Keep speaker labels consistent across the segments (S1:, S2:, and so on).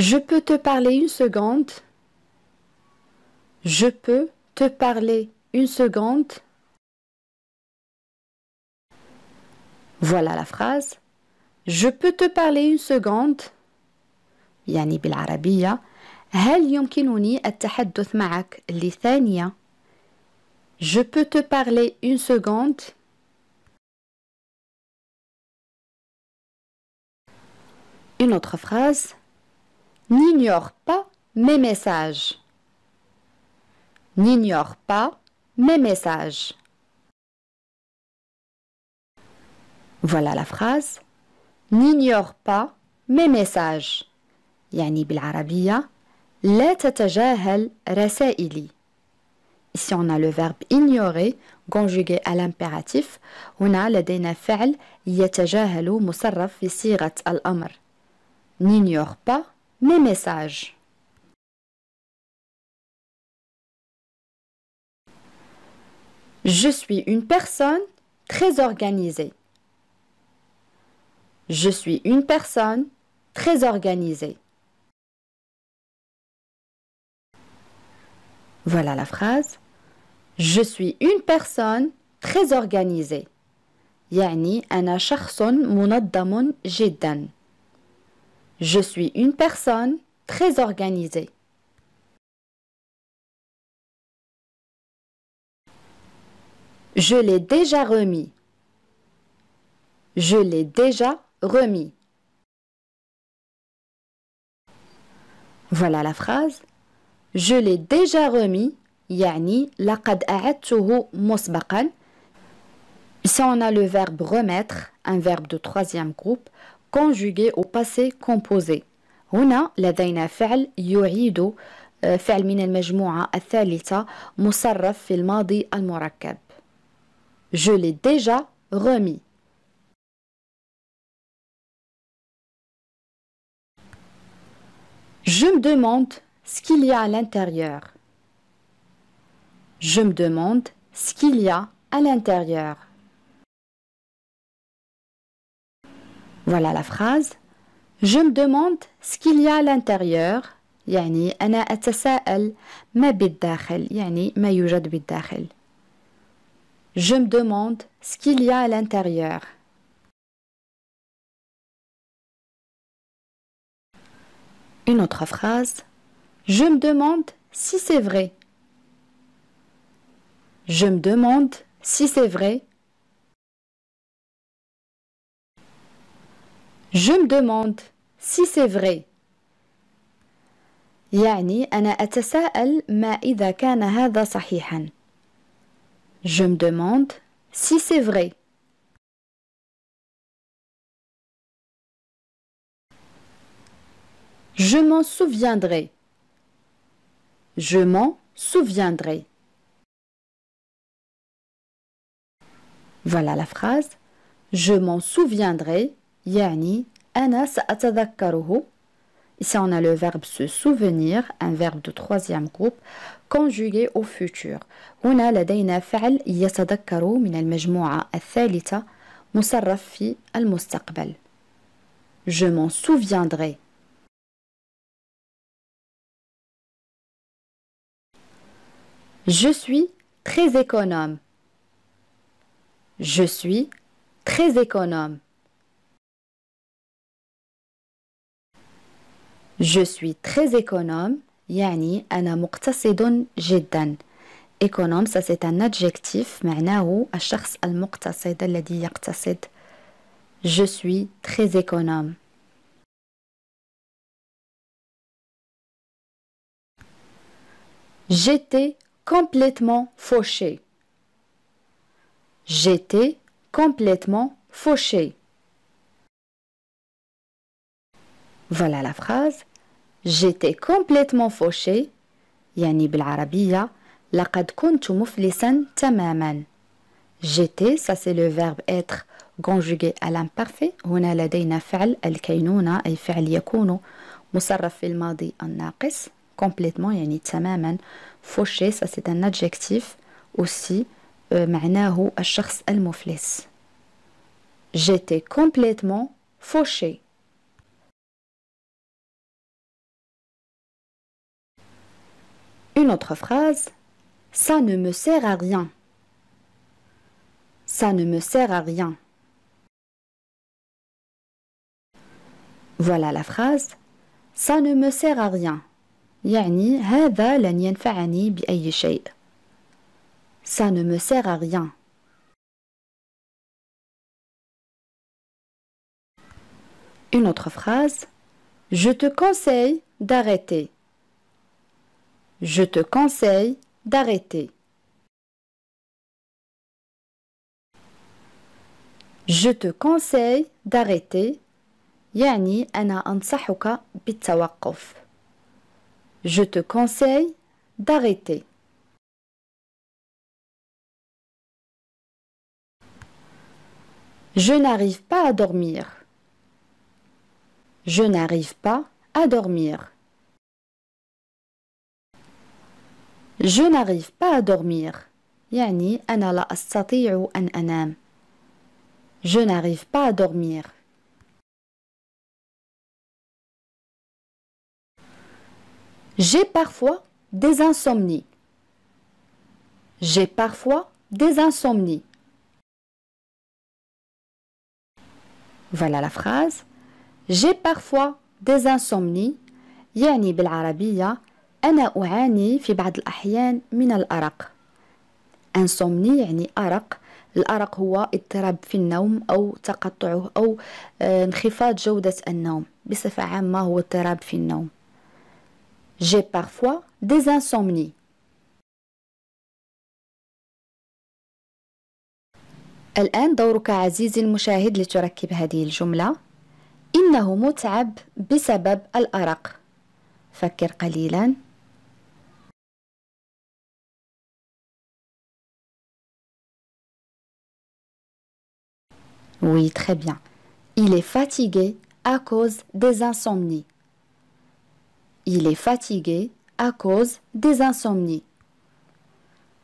S1: Je peux te parler une seconde.
S2: Je peux te parler une seconde. Voilà la phrase. Je peux te parler
S1: une seconde. يعني هل
S2: Je peux te parler une seconde. Une autre phrase. N'ignore pas mes messages. N'ignore pas mes messages. Voilà la phrase. N'ignore pas
S1: mes messages. يعني بالعربية لا تتجاهل Ici on a le verbe ignorer conjugué à l'impératif. On a le verbe يتجاهل مصرف في
S2: N'ignore pas mes messages. Je suis une personne très organisée. Je suis une personne très organisée. Voilà la phrase. Je suis une personne très
S1: organisée. يعني أنا شخص منظم
S2: je suis une personne très organisée. Je l'ai déjà remis. Je l'ai déjà remis. Voilà la phrase. Je l'ai déjà remis. Yani, لقد
S1: Ici, on a le verbe remettre, un verbe de troisième groupe conjugué au passé composé Je
S2: l'ai déjà remis. Je me demande ce qu'il y a à l'intérieur. Je me demande ce qu'il y a à l'intérieur. Voilà la phrase. Je me demande ce qu'il y a à l'intérieur. يعني ما بالداخل يعني ما Je me demande ce qu'il y a à l'intérieur. Une autre phrase. Je me demande si c'est vrai. Je me demande si c'est vrai. Je me demande si c'est vrai. Je me demande si c'est vrai. Je m'en souviendrai. Je m'en souviendrai. Voilà la phrase. Je m'en souviendrai Ici,
S1: on a le verbe se souvenir, un verbe de troisième groupe, conjugué au futur. هنا لدينا فعل من
S2: المجموعة الثالثة في المستقبل. Je m'en souviendrai. Je suis très économe. Je suis très économe. Je suis très économe. Yani, أنا
S1: مقتصد جدا. Économe, ça c'est un adjectif. معناه الشخص
S2: المقتصد الذي يقتصد. Je suis très économe. J'étais complètement fauché.
S1: J'étais complètement fauché. Voilà la phrase. J'étais complètement fauché. يعني بالعربية لقد كنت مفلسا تماما. J'étais, ça c'est le verbe être conjugué à l'imparfait. هنا لدينا فعل الكينونة أي فعل يكون مصرف في الماضي الناقص complètement يعني تماما fauché ça c'est un adjectif aussi معناه الشخص
S2: المفلس. J'étais complètement fauché. Une autre phrase. Ça ne me sert à rien. Ça ne me sert à rien. Voilà la phrase. Ça ne me sert à rien. يعني هذا Ça ne me sert à rien. Une autre phrase. Je te conseille d'arrêter. Je te conseille d'arrêter. Je te conseille d'arrêter. Yani أنا أنصحك Je te conseille d'arrêter. Je n'arrive pas à dormir. Je n'arrive pas à dormir.
S1: Je n'arrive pas à dormir. Je
S2: n'arrive pas à dormir. J'ai parfois des insomnies. J'ai parfois des insomnies. Voilà la phrase. J'ai parfois des insomnies. يعني أنا أعاني
S1: في بعض الأحيان من الأرق انسومني يعني أرق الأرق هو اضطراب في النوم أو تقطعه أو آه، انخفاض جودة النوم
S2: بصفة عامة هو اضطراب في النوم جي بارفوا des insomnies. الآن دورك عزيزي المشاهد لتركب هذه الجملة إنه
S3: متعب بسبب الأرق فكر قليلاً Oui, très bien. Il est fatigué à cause
S1: des insomnies. Il est fatigué à cause des
S2: insomnies.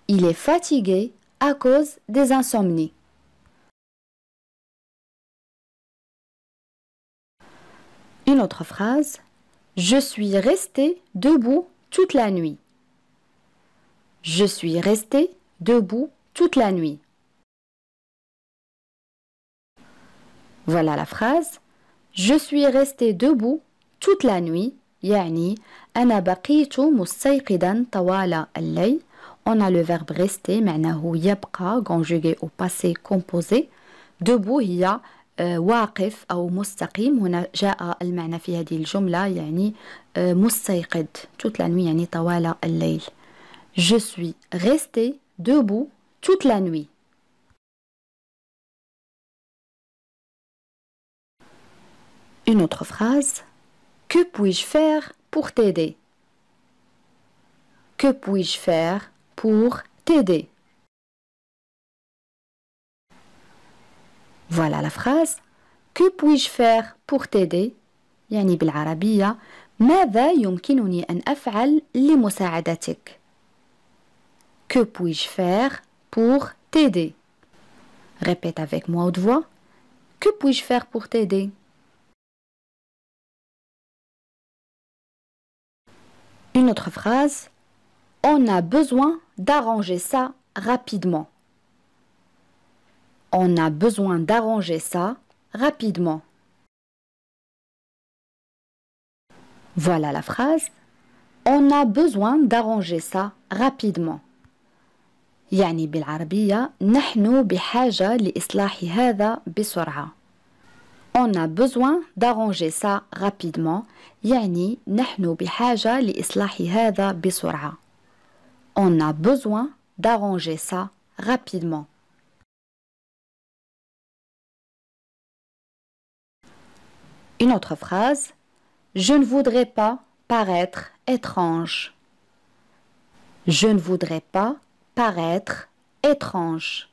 S2: Il est fatigué à cause des insomnies. Une autre phrase. Je suis resté debout toute la nuit. Je suis resté debout toute la nuit. Voilà la phrase. Je suis resté
S1: debout toute la nuit. يعني أنا بقيت مستيقظا طوال الليل. On a le verbe rester معناه يبقى conjugué au passé composé. debout هي واقف أو مستقيم هنا جاء المعنى في هذه الجملة يعني مستيقظ toute la nuit يعني طوال الليل.
S2: Je suis resté debout toute la nuit. Une autre phrase. Que puis-je faire pour t'aider Que puis-je faire pour t'aider Voilà la phrase. Que puis-je faire pour t'aider
S1: يعني بالعربية ماذا يمكنني أن أفعل لمساعدتك؟ Que puis-je faire pour t'aider
S2: Répète avec moi haute voix. Que puis-je faire pour t'aider Une autre phrase. On a besoin d'arranger ça rapidement. On a besoin d'arranger ça rapidement. Voilà la phrase. On a besoin d'arranger
S1: ça rapidement. يعني بالعربية نحن بحاجة لإصلاح هذا بسرعة on a besoin d'arranger ça rapidement. yani نحن بحاجة لإصلاح هذا بسرعة.
S2: On a besoin d'arranger ça rapidement. Une autre phrase. Je ne voudrais pas paraître étrange. Je ne voudrais pas paraître étrange.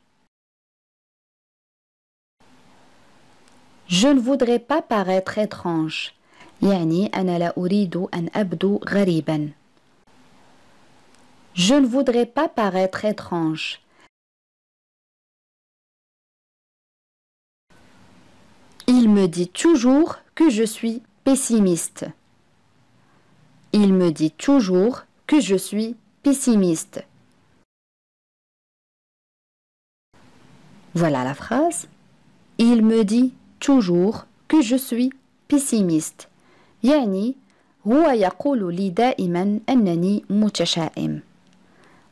S2: Je ne voudrais pas paraître étrange. يعني Je ne voudrais pas paraître étrange. Il me dit toujours que je suis pessimiste. Il me dit toujours que je suis pessimiste. Voilà la phrase. Il me dit toujours que je suis pessimiste.
S1: Yani, هو يقول لي دائما أنني متشائم.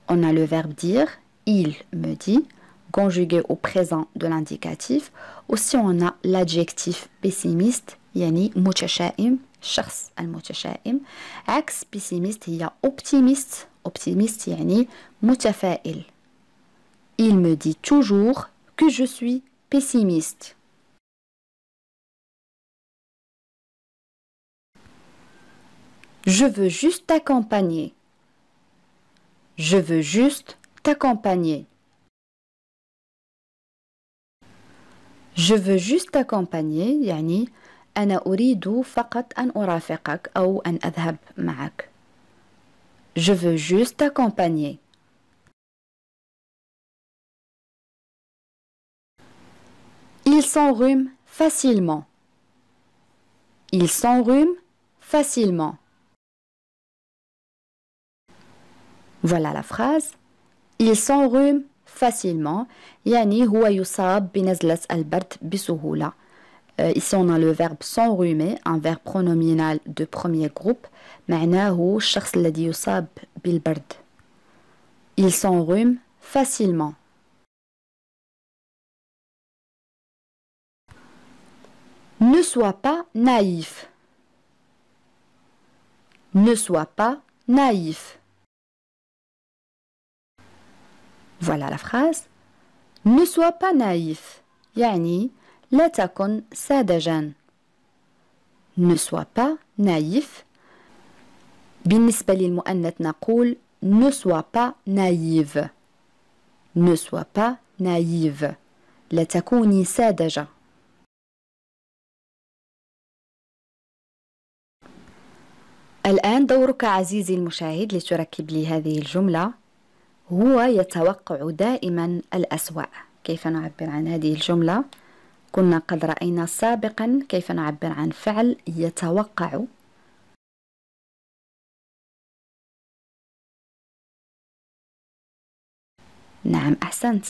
S1: On a le verbe dire, il me dit, conjugué au présent de l'indicatif. Aussi on a l'adjectif pessimiste, yani متشائم, al المتشائم. Ex pessimiste هي optimiste,
S2: optimiste yani متفائل. Il me dit toujours que je suis pessimiste. Je veux juste t'accompagner. Je veux juste t'accompagner. Je veux juste t'accompagner yani, أنا أريد فقط أن أرافقك أو أن أذهب معك. Je veux juste t'accompagner. Il s'enrhume facilement. Il s'enrhume facilement. Voilà la phrase. Il s'enrhume facilement. Yani huwa
S1: yusab albert bisuhula. Euh, ici, on a le verbe s'enrhumer, un verbe pronominal de premier groupe.
S2: Il s'enrhume facilement. Ne sois pas naïf. Ne sois pas naïf. Voilà la phrase. Ne sois pas
S1: naïf. يعني لا تكن ساذجا. Ne sois pas naïf. بالنسبة للمؤنث نقول
S2: ne sois pas naïve. Ne sois pas naïve. لا تكوني ساذجة. الآن دورك عزيزي المشاهد لتركب لي هذه
S1: الجملة هو يتوقع دائما الأسوأ كيف نعبر
S2: عن هذه الجملة كنا قد رأينا سابقا كيف نعبر عن فعل
S3: يتوقع نعم أحسنت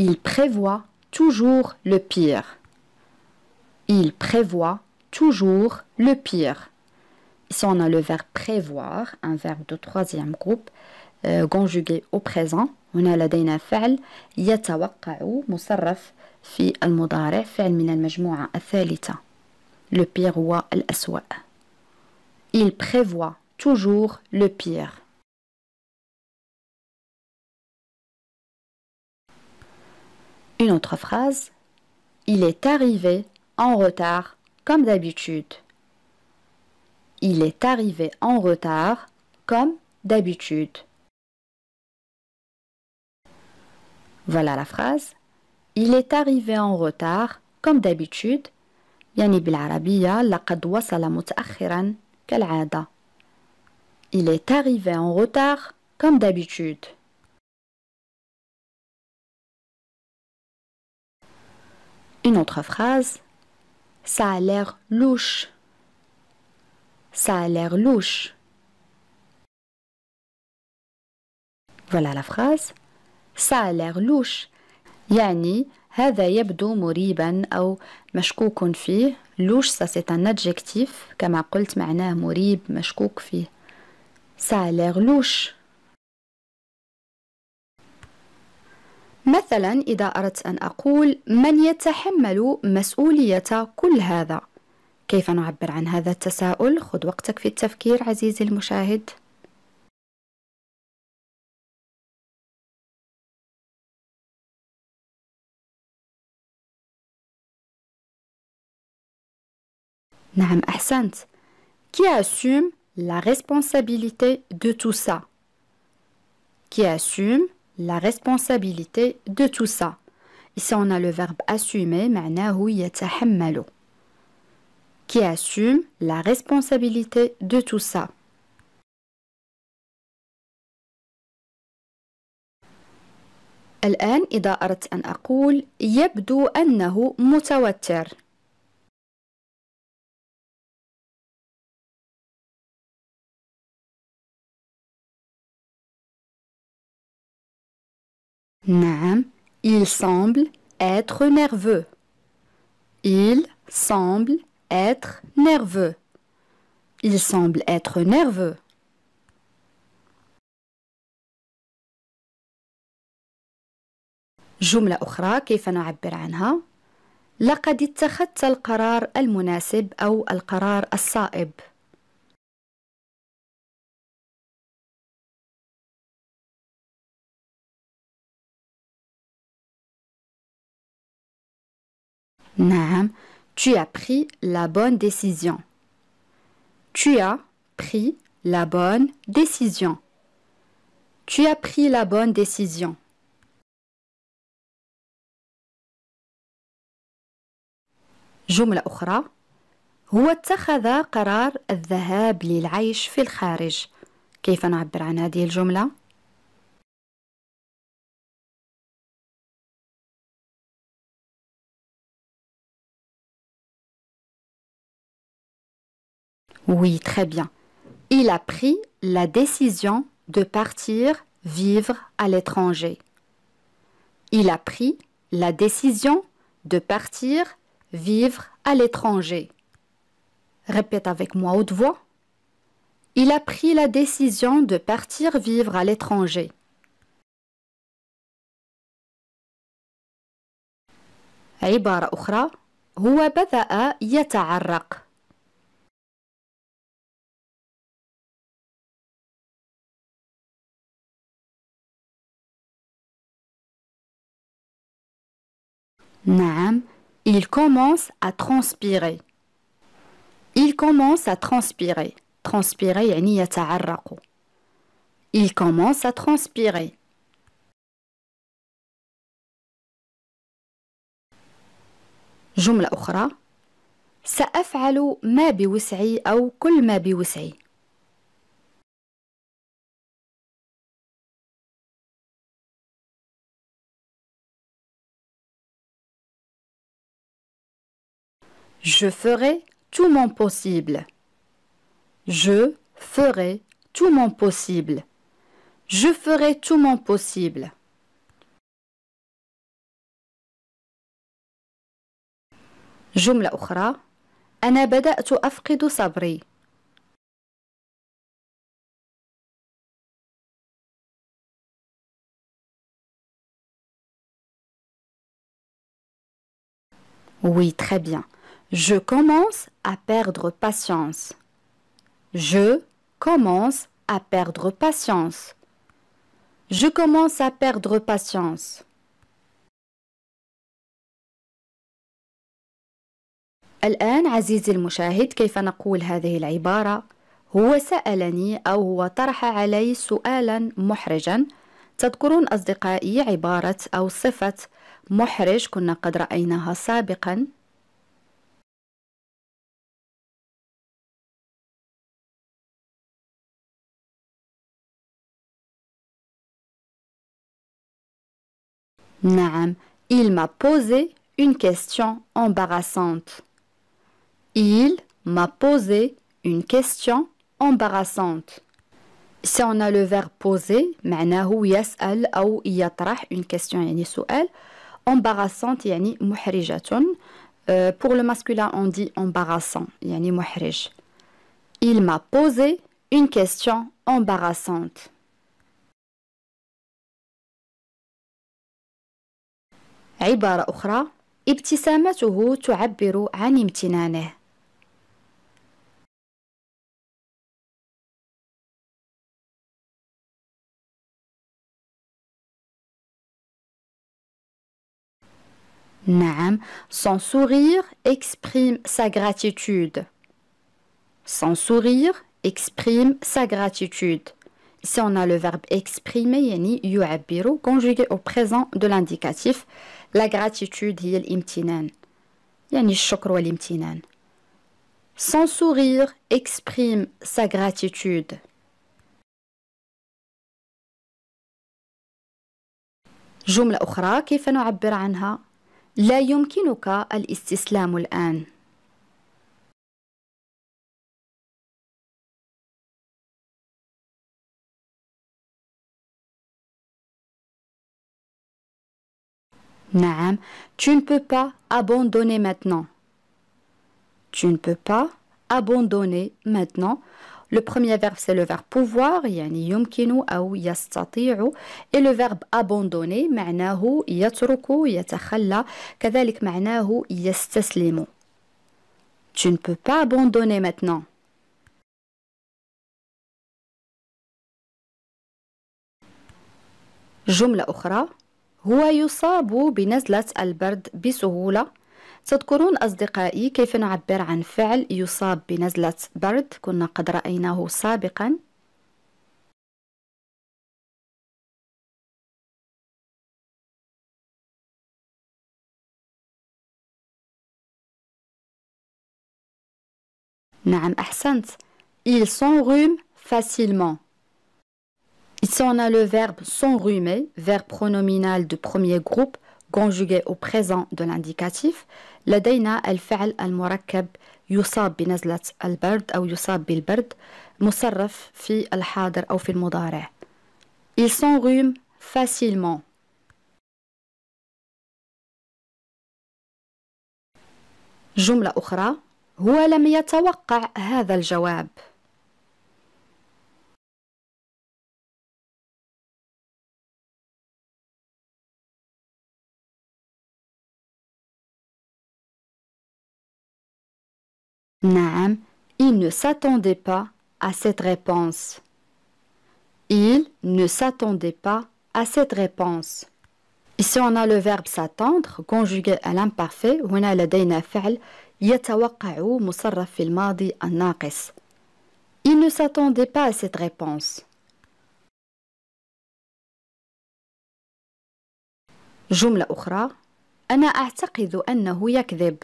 S3: Il prévoit
S2: toujours le pire. Il prévoit toujours
S1: le pire. Ici, on a le verbe prévoir, un verbe de troisième groupe. Euh, conjugué au présent le pire
S3: il prévoit toujours le pire Une
S2: autre phrase. Il est arrivé en retard comme d'habitude. Il est arrivé en retard comme d'habitude. Voilà la phrase. Il est arrivé en retard, comme d'habitude. Il est arrivé en retard, comme d'habitude. Une autre phrase. Ça a l'air louche. Ça a l'air louche. Voilà la phrase. سالير لوش يعني
S1: هذا يبدو مريبا أو مشكوك فيه لوش ça ان ادجكتيف كما قلت معناه مريب مشكوك فيه سالير لوش مثلا إذا أردت أن أقول من يتحمل مسؤولية كل هذا كيف نعبر عن
S3: هذا التساؤل خذ وقتك في التفكير عزيزي المشاهد Naam
S2: Ahsant. Qui assume la responsabilité de tout ça
S1: Qui assume la responsabilité de tout ça Ici, on a le verbe assumer, معناه يتحمل. Qui assume
S2: la responsabilité de tout ça الآن
S3: يبدو متوتر نعم il semble
S2: être nerveux il semble être nerveux
S3: il semble être nerveux جملة أخرى كيف
S2: نعبر عنها؟ لقد اتخذت القرار المناسب أو القرار
S3: الصائب نعم tu as pris la bonne décision
S2: tu as pris la bonne décision tu as pris la bonne décision جملة أخرى هو اتخذ قرار الذهاب للعيش في الخارج كيف نعبر عن هذه الجمله
S3: Oui, très bien. Il a pris la décision de
S1: partir vivre à l'étranger. Il a pris la décision de partir vivre à l'étranger. Répète
S2: avec moi haute voix. Il a pris la décision de partir vivre à l'étranger.
S3: أخرى هو بدأ يتعرق Naam, il commence à transpirer. Il
S2: commence à transpirer. Transpirer يعني يتعرق. Il commence à transpirer. جملة أخرى سأفعل ما بوسعي
S3: أو كل ما بوسعي Je ferai tout mon possible.
S2: Je ferai tout mon possible. Je ferai tout mon possible.
S3: جملة أخرى أنا بدأت أفقد صبري Oui, très bien. Je commence à perdre
S1: patience. Je commence à perdre patience.
S2: Je commence à perdre patience. الآن عزيزي المشاهد كيف نقول هذه العبارة؟ هو سألني أو هو طرح علي سؤالا محرجا تذكرون أصدقائي عبارة أو صفة محرج كنا
S3: قد رأيناها سابقا il m'a posé
S2: une question embarrassante. Il m'a posé
S1: une question embarrassante. Si on a le verbe poser, معناه يسأل أو une question embarrassante euh, pour le masculin on dit embarrassant
S2: il m'a posé une question embarrassante عبارة أخرى
S3: ابتسامته تعبر عن امتنانه نعم son sourire exprime sa gratitude
S1: son sourire exprime sa gratitude Ici, on a le verbe exprimer, yani yu'abbiru, conjugué au présent de l'indicatif. La gratitude, hiya l'imtinan. Yani shukr wa l'imtinan. Son sourire,
S2: exprime sa gratitude. جملة أخرى كيف نعبر عنها؟
S3: لا يمكنك الاستسلام الآن Naam,
S2: tu ne peux pas abandonner maintenant. Tu ne peux pas
S1: abandonner maintenant. Le premier verbe, c'est le verbe pouvoir, yani yumkinu ou yastati'u. Et le verbe abandonner, معناه يترك, يتخلى.
S2: كذلك معناه يستسلم. Tu ne peux pas abandonner maintenant.
S3: جملة هو يصاب بنزلة البرد
S1: بسهولة تذكرون أصدقائي كيف نعبر عن فعل يصاب بنزلة
S3: برد كنا قد رأيناه سابقا نعم أحسنت Ils s'enrhument facilement Ici, on a
S1: le verbe s'enrhumer, verbe pronominal de premier groupe, conjugué au présent de l'indicatif. لدينا الفعل المركب يصاب بنزلة البرد
S2: أو يصاب بالبرد مصرف في الحاضر أو في المضارع. Il s'enrhume facilement. جملة أخرى هو لم يتوقع
S3: هذا الجواب
S2: Il ne s'attendait pas à cette réponse. Il ne
S1: s'attendait pas à cette réponse. Ici, on a le verbe s'attendre conjugué à l'imparfait. On a لدينا فعل يتوقع مصرف في الماضي
S2: الناقص. Il ne s'attendait pas à cette réponse.
S3: Jumla أخرى أنا أعتقد أنه يكذب.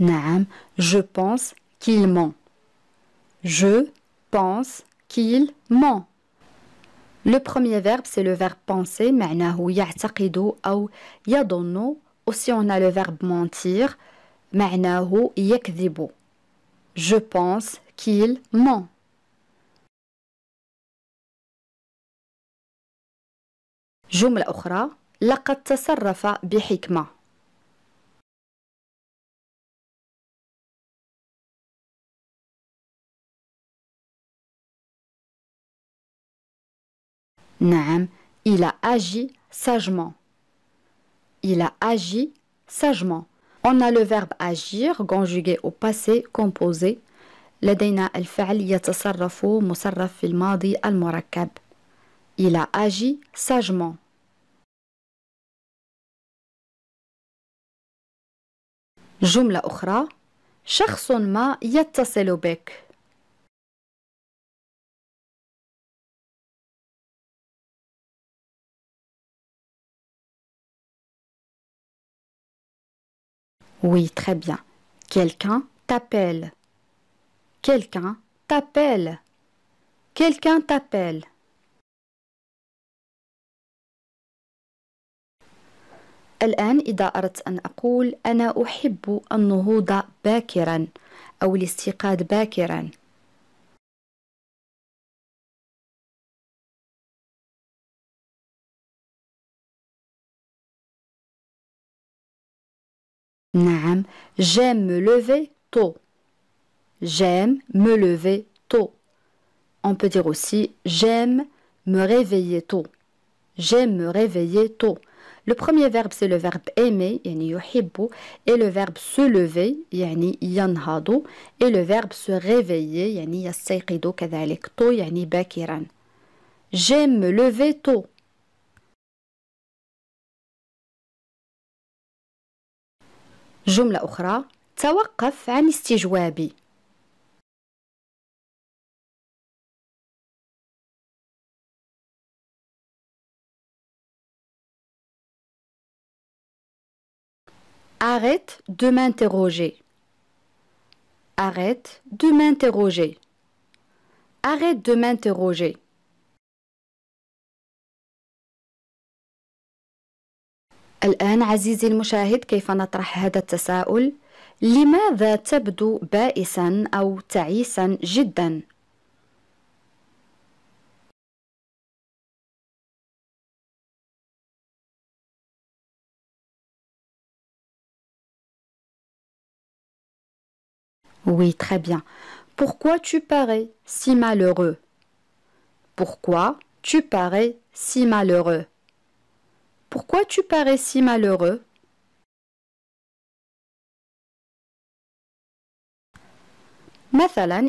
S3: Naam, je pense qu'il ment.
S2: Je pense qu'il ment. Le
S1: premier verbe, c'est le verbe penser, معناه يعتقد أو يظن. Aussi,
S2: on a le verbe mentir, معناه يكذب. Je pense
S3: qu'il ment. جملة أخرى لقد تصرف بحكمة Naam, il a agi sagement. Il a agi
S1: sagement. On a le verbe agir conjugué au passé composé.
S2: لدينا الفعل يتصرف مصرف في الماضي المركب. Il a agi sagement.
S3: Jumla أخرى شخص ma يتصل بك Oui, très bien. Quelqu'un t'appelle.
S2: Quelqu'un t'appelle. Quelqu'un t'appelle. الآن إذا أردت أن أقول أنا أحب النهوض باكرا أو الاستيقاظ
S3: باكرا j'aime me lever tôt. J'aime
S1: me lever tôt. On peut dire aussi j'aime me réveiller tôt. J'aime me réveiller tôt. Le premier verbe c'est le verbe aimer, yani et le verbe se lever, yani yanhadu, et le verbe se
S2: réveiller, yani yastayqidu kadhalik tôt, yani bakiran. J'aime me lever tôt.
S3: جملة أخرى توقف عن استجوابي Arrête de m'interroger. Arrête de
S2: m'interroger. Arrête de m'interroger. الآن عزيزي المشاهد كيف نطرح هذا التساؤل لماذا تبدو بائسا أو
S3: تعيسا جدا؟ Oui, très bien.
S2: Pourquoi tu parais si malheureux Pourquoi tu parais si malheureux Pourquoi tu parais si malheureux مثلا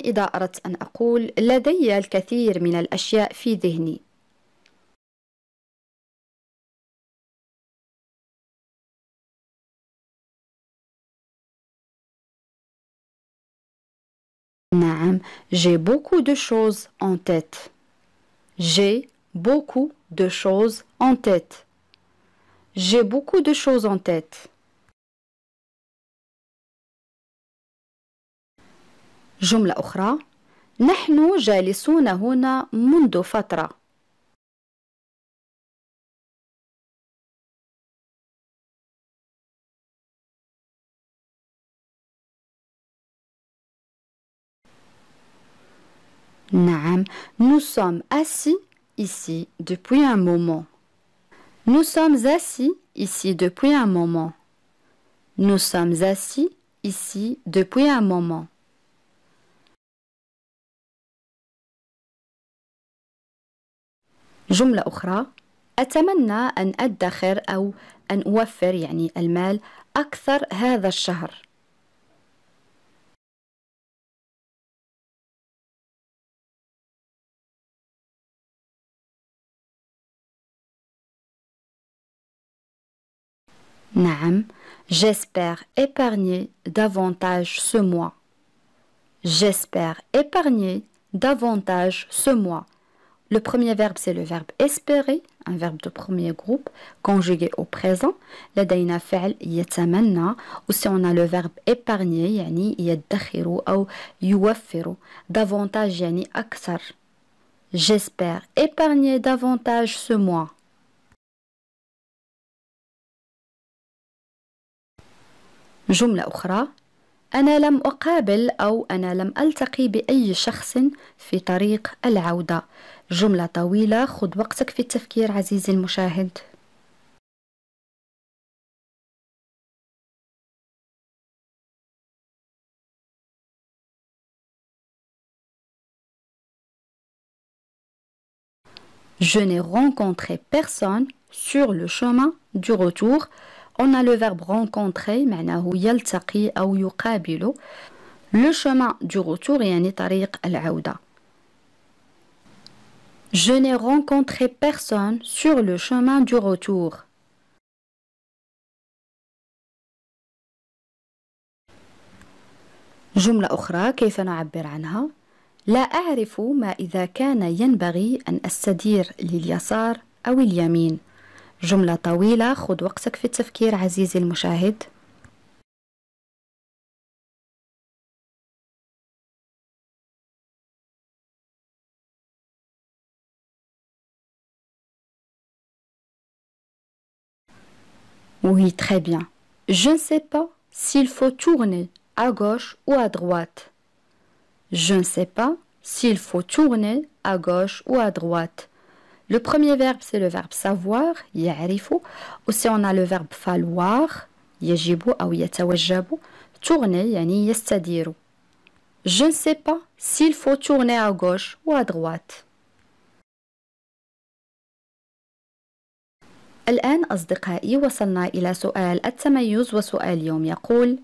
S3: j'ai beaucoup de choses en tête j'ai beaucoup
S2: de choses en tête j'ai beaucoup de choses en tête.
S3: Jumla أخرى nous sommes assis ici
S1: depuis un moment nous sommes assis ici depuis un moment.
S2: Nous sommes assis ici depuis un moment. جملة أخرى أتمنى أن أدخر أو أن أوفر يعني المال
S3: أكثر هذا الشهر
S2: j'espère épargner davantage ce mois. J'espère
S1: épargner davantage ce mois. Le premier verbe, c'est le verbe espérer, un verbe de premier groupe, conjugué au présent. le فعل يتمنى. Ou si on a le verbe épargner, yani يدخر ou yuwaffiru
S2: Davantage, yani aksar J'espère épargner davantage ce mois. جملة أخرى أنا لم أقابل أو أنا لم ألتقي بأي شخص في طريق العودة جملة طويلة خذ وقتك في
S3: التفكير عزيزي المشاهد Je n'ai
S2: rencontré personne sur le chemin du retour On a le verbe
S1: rencontrer معناه يلتقي أو يقابل le chemin du retour يعني
S2: طريق العودة Je n'ai rencontré personne sur le chemin du retour. جملة أخرى كيف نعبر
S1: عنها؟ لا أعرف ما إذا كان ينبغي أن أستدير لليسار
S2: أو اليمين Oui, très bien. Je ne sais pas s'il faut tourner à gauche ou à droite.
S1: Je ne sais pas s'il faut tourner à gauche ou à droite. Le premier verbe, c'est le verbe savoir, yarifu. Aussi, on a le verbe falloir, yajibu, ou yatawajabu. Tourner, yani يستدير. Je ne sais pas
S2: s'il faut tourner à gauche ou à droite. الآن أصدقائي وصلنا إلى سؤال التميز
S1: وسؤال اليوم يقول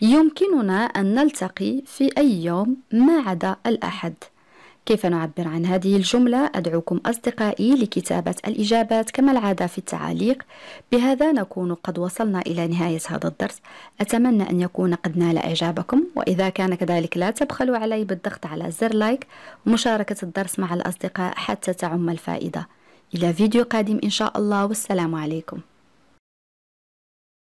S1: يمكننا أن نلتقي في أي يوم ما عدا الأحد كيف نعبر عن هذه الجملة؟ أدعوكم أصدقائي لكتابة الإجابات كما العادة في التعاليق بهذا نكون قد وصلنا إلى نهاية هذا الدرس أتمنى أن يكون قد نال إعجابكم وإذا كان كذلك لا تبخلوا علي بالضغط على زر لايك ومشاركة الدرس مع الأصدقاء حتى تعم الفائدة إلى فيديو قادم إن شاء الله والسلام عليكم